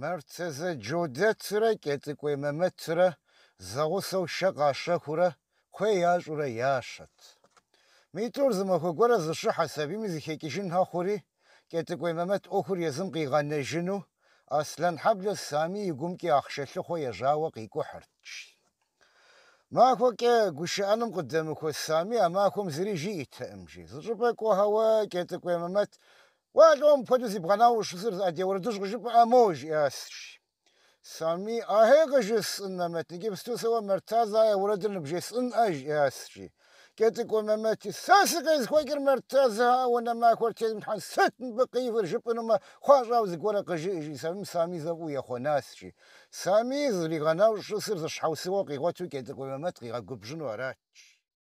Мэрцэзэ джэудэцрэ кӏэтӏыкӏуей Мэмэтрэ зэгъусэу шэ къащэхурэ кхъуей ящӏурэ ящэт. МитӀур зы махуэ гуэрэ зыщыхьэ сабийм зыхекӏыжын хэхъури, кӏэтӏыкӏуей Мэмэт ӏуэхур езым къигъэнэжыну Аслъэн хьэблэ Сами и гумкӏи ахъшэлъыхъуэ ежьауэ къикӏухьыртщ. Махуэкӏэ гушыӏэным къыдэмыхуэс Сами а махуэм зыри жиӏэтэкъым жи. Зы щӏыпӏэ кӏуэхьауэ, والوم فدوسي بغناو شزر ادي وردوش غجب اموج ياسش سامي اهيغ جس ان متنجي بستو سوا مرتازا وردن بجس ان اج ياسشي كاتك وما ماتي ساسك از كويكر مرتازا وانا ما كورتي محن ستن بقي في الجب انما خواجا وزقورا قجي جي سامي سامي زبو يا خوناسشي سامي زري غناو شزر شحاو سواقي غوتو كاتك وما ماتقي غقب جنو راتش